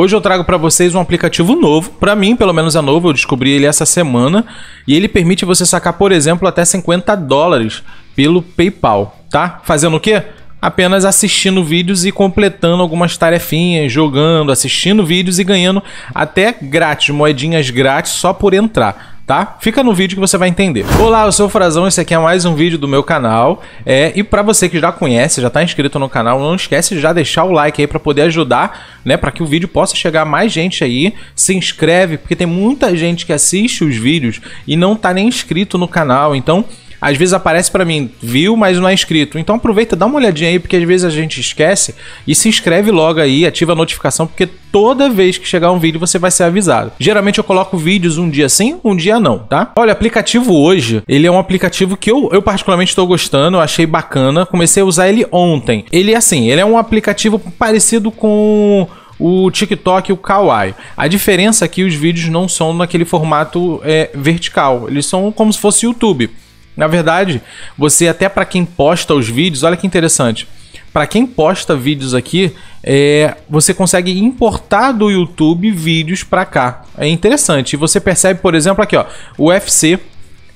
Hoje eu trago para vocês um aplicativo novo, para mim pelo menos é novo, eu descobri ele essa semana, e ele permite você sacar, por exemplo, até 50 dólares pelo PayPal, tá? Fazendo o quê? apenas assistindo vídeos e completando algumas tarefinhas, jogando, assistindo vídeos e ganhando até grátis, moedinhas grátis só por entrar tá? Fica no vídeo que você vai entender. Olá, eu sou o Frazão, esse aqui é mais um vídeo do meu canal. É, e para você que já conhece, já tá inscrito no canal, não esquece de já deixar o like aí para poder ajudar, né, para que o vídeo possa chegar a mais gente aí. Se inscreve, porque tem muita gente que assiste os vídeos e não tá nem inscrito no canal. Então, às vezes aparece para mim, viu, mas não é inscrito. Então aproveita, dá uma olhadinha aí, porque às vezes a gente esquece e se inscreve logo aí, ativa a notificação, porque toda vez que chegar um vídeo você vai ser avisado. Geralmente eu coloco vídeos um dia sim, um dia não, tá? Olha, aplicativo hoje, ele é um aplicativo que eu, eu particularmente estou gostando, achei bacana, comecei a usar ele ontem. Ele é assim, ele é um aplicativo parecido com o TikTok e o Kawaii. A diferença é que os vídeos não são naquele formato é, vertical, eles são como se fosse YouTube. Na verdade, você até para quem posta os vídeos, olha que interessante. Para quem posta vídeos aqui, é, você consegue importar do YouTube vídeos para cá. É interessante. E você percebe, por exemplo, aqui, ó, o UFC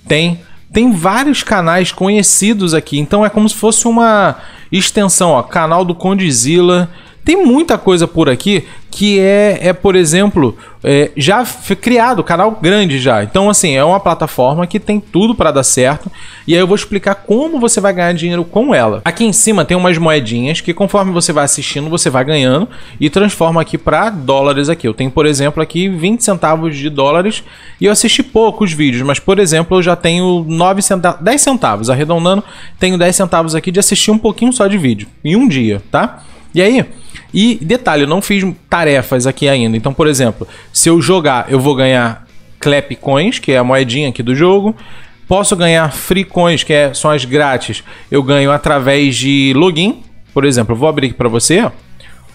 tem tem vários canais conhecidos aqui. Então é como se fosse uma extensão, ó, canal do Condizila, tem muita coisa por aqui que é, é por exemplo, é, já criado, canal grande já. Então, assim, é uma plataforma que tem tudo para dar certo. E aí eu vou explicar como você vai ganhar dinheiro com ela. Aqui em cima tem umas moedinhas que conforme você vai assistindo, você vai ganhando e transforma aqui para dólares aqui. Eu tenho, por exemplo, aqui 20 centavos de dólares e eu assisti poucos vídeos, mas, por exemplo, eu já tenho 9 centavos, 10 centavos, arredondando, tenho 10 centavos aqui de assistir um pouquinho só de vídeo em um dia, tá? E aí, e detalhe, eu não fiz tarefas aqui ainda. Então, por exemplo, se eu jogar, eu vou ganhar Clap Coins, que é a moedinha aqui do jogo. Posso ganhar Free Coins, que é, são as grátis. Eu ganho através de login. Por exemplo, eu vou abrir aqui para você.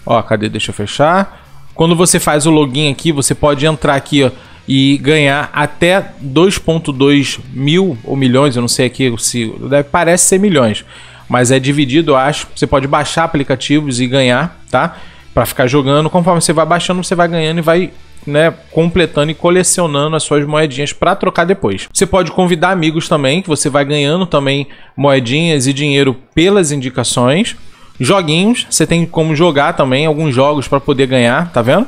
Ó, cadê? Deixa eu fechar. Quando você faz o login aqui, você pode entrar aqui ó, e ganhar até 2.2 mil ou milhões, eu não sei aqui se parece ser milhões mas é dividido, eu acho. Você pode baixar aplicativos e ganhar, tá? Para ficar jogando, conforme você vai baixando, você vai ganhando e vai né, completando e colecionando as suas moedinhas para trocar depois. Você pode convidar amigos também, que você vai ganhando também moedinhas e dinheiro pelas indicações. Joguinhos, você tem como jogar também alguns jogos para poder ganhar, tá vendo?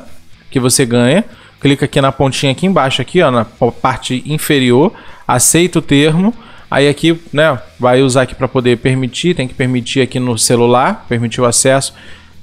Que você ganha. Clica aqui na pontinha aqui embaixo aqui, ó, na parte inferior, aceita o termo Aí aqui, né, vai usar aqui para poder permitir, tem que permitir aqui no celular, permitir o acesso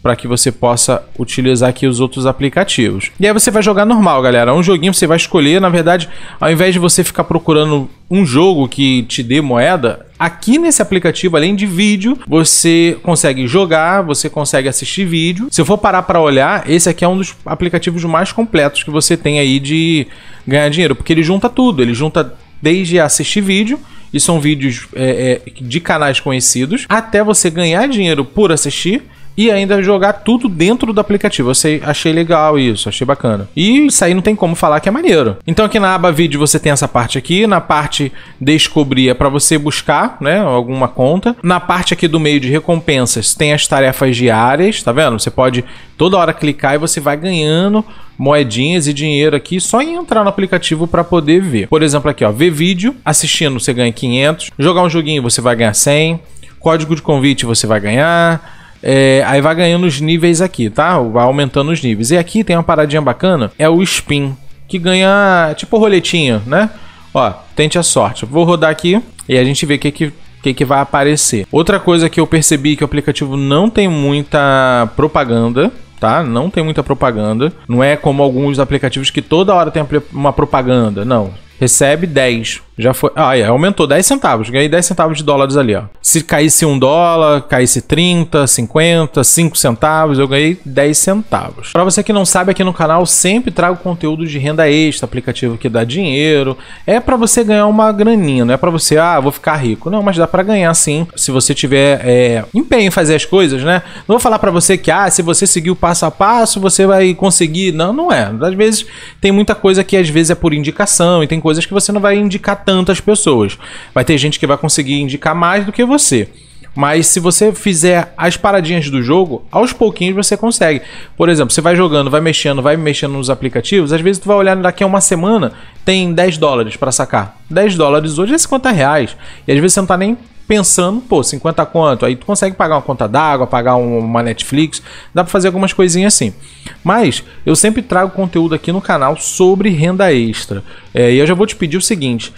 para que você possa utilizar aqui os outros aplicativos. E aí você vai jogar normal, galera. Um joguinho você vai escolher, na verdade, ao invés de você ficar procurando um jogo que te dê moeda, aqui nesse aplicativo, além de vídeo, você consegue jogar, você consegue assistir vídeo. Se eu for parar para olhar, esse aqui é um dos aplicativos mais completos que você tem aí de ganhar dinheiro, porque ele junta tudo, ele junta desde assistir vídeo e são vídeos é, é, de canais conhecidos, até você ganhar dinheiro por assistir e ainda jogar tudo dentro do aplicativo. Você achei legal isso, achei bacana. E isso aí não tem como falar que é maneiro. Então aqui na aba vídeo você tem essa parte aqui, na parte descobrir é para você buscar, né, alguma conta. Na parte aqui do meio de recompensas tem as tarefas diárias, tá vendo? Você pode toda hora clicar e você vai ganhando moedinhas e dinheiro aqui só em entrar no aplicativo para poder ver. Por exemplo aqui, ó, ver vídeo, assistindo você ganha 500, jogar um joguinho você vai ganhar 100, código de convite você vai ganhar é, aí vai ganhando os níveis aqui, tá? Vai aumentando os níveis. E aqui tem uma paradinha bacana, é o spin, que ganha tipo roletinha, né? Ó, tente a sorte. Vou rodar aqui e a gente vê o que que que, que vai aparecer. Outra coisa que eu percebi que o aplicativo não tem muita propaganda, tá? Não tem muita propaganda. Não é como alguns aplicativos que toda hora tem uma propaganda, não. Recebe 10, já foi. Ah, é, aumentou 10 centavos. Ganhei 10 centavos de dólares ali, ó. Se caísse 1 dólar, caísse 30, 50, 5 centavos, eu ganhei 10 centavos. Para você que não sabe, aqui no canal sempre trago conteúdo de renda extra, aplicativo que dá dinheiro. É para você ganhar uma graninha, não é para você, ah, vou ficar rico. Não, mas dá para ganhar sim, se você tiver é, empenho em fazer as coisas, né? Não vou falar para você que, ah, se você seguir o passo a passo, você vai conseguir. Não, não é. Às vezes tem muita coisa que às vezes é por indicação e tem coisas que você não vai indicar tantas pessoas. Vai ter gente que vai conseguir indicar mais do que você. Mas se você fizer as paradinhas do jogo, aos pouquinhos você consegue. Por exemplo, você vai jogando, vai mexendo, vai mexendo nos aplicativos, às vezes tu vai olhar daqui a uma semana, tem 10 dólares para sacar. 10 dólares hoje é 50 reais. E às vezes você não tá nem pensando, pô, 50 quanto? Aí tu consegue pagar uma conta d'água, pagar uma Netflix, dá para fazer algumas coisinhas assim. Mas eu sempre trago conteúdo aqui no canal sobre renda extra. É, e eu já vou te pedir o seguinte: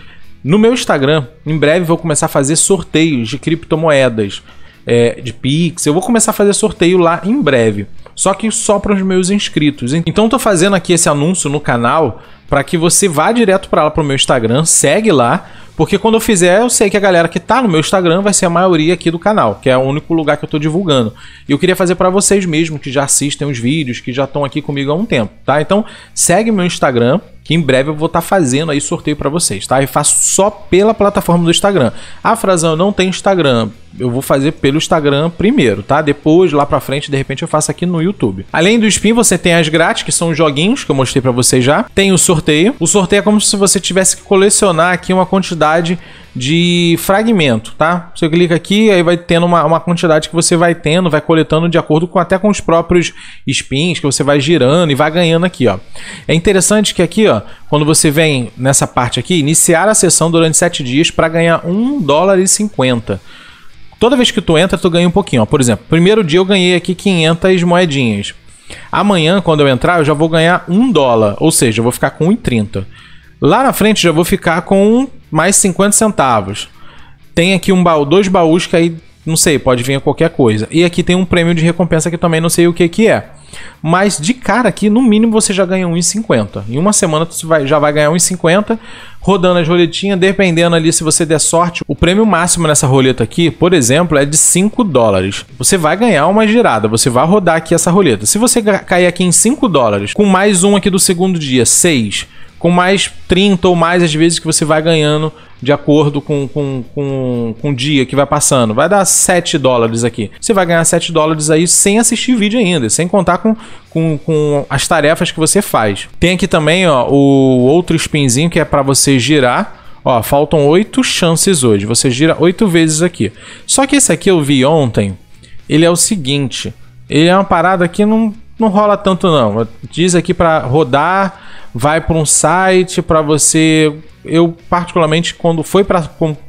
no meu Instagram, em breve vou começar a fazer sorteios de criptomoedas, é, de Pix. Eu vou começar a fazer sorteio lá em breve. Só que só para os meus inscritos. Então estou fazendo aqui esse anúncio no canal para que você vá direto para lá para o meu Instagram, segue lá, porque quando eu fizer, eu sei que a galera que está no meu Instagram vai ser a maioria aqui do canal, que é o único lugar que eu estou divulgando. E eu queria fazer para vocês mesmo que já assistem os vídeos, que já estão aqui comigo há um tempo, tá? Então segue meu Instagram, que em breve eu vou estar tá fazendo aí sorteio para vocês, tá? E faço só pela plataforma do Instagram. Ah, Frazão, eu não tenho Instagram. Eu vou fazer pelo Instagram primeiro, tá? Depois, lá pra frente, de repente eu faço aqui no YouTube. Além do Spin, você tem as grátis, que são os joguinhos que eu mostrei para vocês já. Tem o sorteio. O sorteio é como se você tivesse que colecionar aqui uma quantidade de fragmento, tá? Você clica aqui, aí vai tendo uma, uma quantidade que você vai tendo, vai coletando de acordo com até com os próprios spins que você vai girando e vai ganhando aqui, ó. É interessante que aqui, ó, quando você vem nessa parte aqui, iniciar a sessão durante 7 dias para ganhar 1 dólar e 50. Toda vez que tu entra, tu ganha um pouquinho, ó. Por exemplo, primeiro dia eu ganhei aqui 500 moedinhas. Amanhã, quando eu entrar, eu já vou ganhar 1 dólar, ou seja, eu vou ficar com 1,30. Lá na frente já vou ficar com mais 50 centavos. Tem aqui um baú, dois baús que aí, não sei, pode vir a qualquer coisa. E aqui tem um prêmio de recompensa que também não sei o que, que é. Mas de cara aqui, no mínimo você já ganha 1,50. Em uma semana você vai, já vai ganhar 1,50 rodando as roletinhas, dependendo ali se você der sorte. O prêmio máximo nessa roleta aqui, por exemplo, é de 5 dólares. Você vai ganhar uma girada, você vai rodar aqui essa roleta. Se você cair aqui em 5 dólares, com mais um aqui do segundo dia, 6, com mais 30 ou mais às vezes que você vai ganhando de acordo com, com, com, com o dia que vai passando. Vai dar 7 dólares aqui. Você vai ganhar 7 dólares aí sem assistir vídeo ainda, sem contar com, com, com as tarefas que você faz. Tem aqui também ó, o outro spinzinho que é para você girar. Ó, faltam 8 chances hoje. Você gira 8 vezes aqui. Só que esse aqui eu vi ontem. Ele é o seguinte. Ele é uma parada que não, não rola tanto não. Diz aqui para rodar vai para um site para você. Eu particularmente quando foi para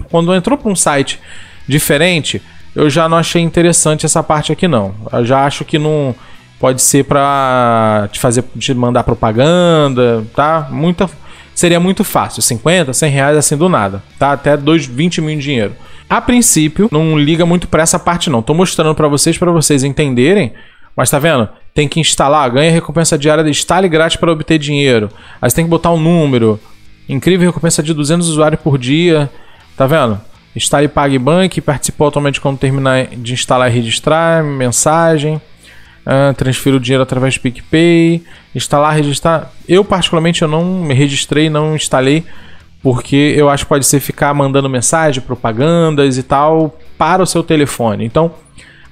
quando entrou para um site diferente, eu já não achei interessante essa parte aqui não. Eu já acho que não pode ser para te fazer te mandar propaganda, tá? Muita seria muito fácil, 50, 100 reais assim do nada, tá? Até dois, 20 mil em dinheiro. A princípio, não liga muito para essa parte não. Tô mostrando para vocês para vocês entenderem, mas tá vendo? tem que instalar, ganha recompensa diária, de instale grátis para obter dinheiro. Aí você tem que botar um número. Incrível recompensa de 200 usuários por dia. Tá vendo? Instale PagBank, participou automaticamente quando terminar de instalar e registrar, mensagem. Uh, ah, transfiro o dinheiro através do PicPay, instalar, registrar. Eu, particularmente, eu não me registrei, não instalei, porque eu acho que pode ser ficar mandando mensagem, propagandas e tal para o seu telefone. Então,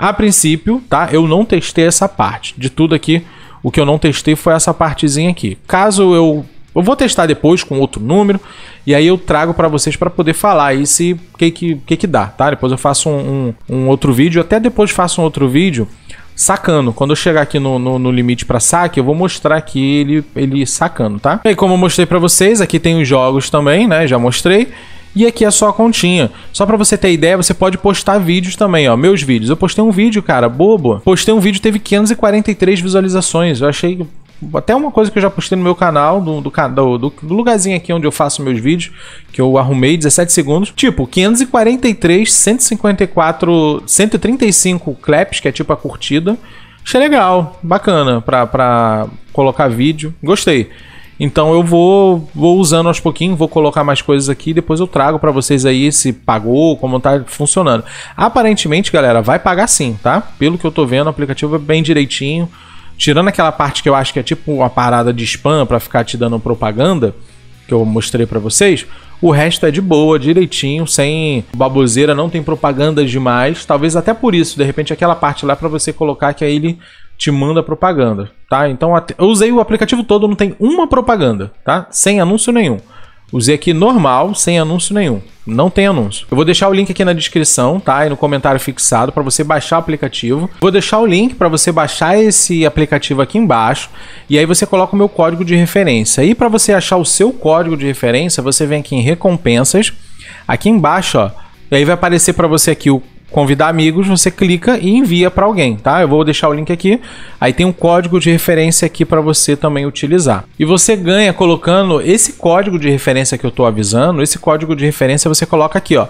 a princípio, tá? Eu não testei essa parte. De tudo aqui, o que eu não testei foi essa partezinha aqui. Caso eu eu vou testar depois com outro número e aí eu trago para vocês para poder falar aí se que que, que que dá, tá? Depois eu faço um, um, um outro vídeo, até depois faço um outro vídeo sacando. Quando eu chegar aqui no, no, no limite para saque, eu vou mostrar aqui ele, ele sacando, tá? E aí, como eu mostrei para vocês, aqui tem os jogos também, né? Já mostrei. E aqui é só a continha. Só para você ter ideia, você pode postar vídeos também, ó. Meus vídeos. Eu postei um vídeo, cara, bobo. Postei um vídeo, teve 543 visualizações. Eu achei até uma coisa que eu já postei no meu canal, do, do, do, do, lugarzinho aqui onde eu faço meus vídeos, que eu arrumei 17 segundos. Tipo, 543, 154, 135 claps, que é tipo a curtida. Achei legal, bacana pra, pra colocar vídeo. Gostei. Então eu vou, vou usando aos pouquinhos, vou colocar mais coisas aqui, depois eu trago para vocês aí se pagou, como tá funcionando. Aparentemente, galera, vai pagar sim, tá? Pelo que eu tô vendo, o aplicativo é bem direitinho. Tirando aquela parte que eu acho que é tipo uma parada de spam para ficar te dando propaganda, que eu mostrei para vocês, o resto é de boa, direitinho, sem baboseira, não tem propaganda demais. Talvez até por isso, de repente aquela parte lá para você colocar que aí ele te manda propaganda, tá? Então eu usei o aplicativo todo, não tem uma propaganda, tá? Sem anúncio nenhum. Usei aqui normal, sem anúncio nenhum. Não tem anúncio. Eu vou deixar o link aqui na descrição, tá? E no comentário fixado para você baixar o aplicativo. Vou deixar o link para você baixar esse aplicativo aqui embaixo. E aí você coloca o meu código de referência. E para você achar o seu código de referência, você vem aqui em recompensas. Aqui embaixo, ó. E aí vai aparecer para você aqui o convidar amigos, você clica e envia para alguém, tá? Eu vou deixar o link aqui. Aí tem um código de referência aqui para você também utilizar. E você ganha colocando esse código de referência que eu estou avisando, esse código de referência você coloca aqui, ó.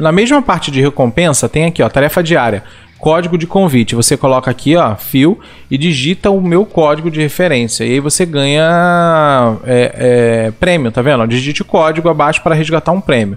Na mesma parte de recompensa tem aqui, ó, tarefa diária, código de convite. Você coloca aqui, ó, fio e digita o meu código de referência. E aí você ganha é, é, prêmio, tá vendo? Digite o código abaixo para resgatar um prêmio.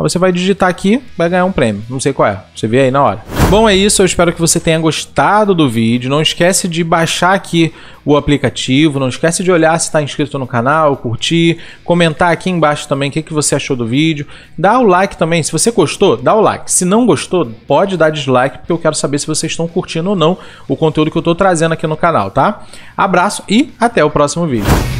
Aí você vai digitar aqui, vai ganhar um prêmio. Não sei qual é, você vê aí na hora. Bom, é isso. Eu espero que você tenha gostado do vídeo. Não esquece de baixar aqui o aplicativo. Não esquece de olhar se está inscrito no canal, curtir, comentar aqui embaixo também o que, que você achou do vídeo. Dá o like também. Se você gostou, dá o like. Se não gostou, pode dar dislike, porque eu quero saber se vocês estão curtindo ou não o conteúdo que eu estou trazendo aqui no canal, tá? Abraço e até o próximo vídeo.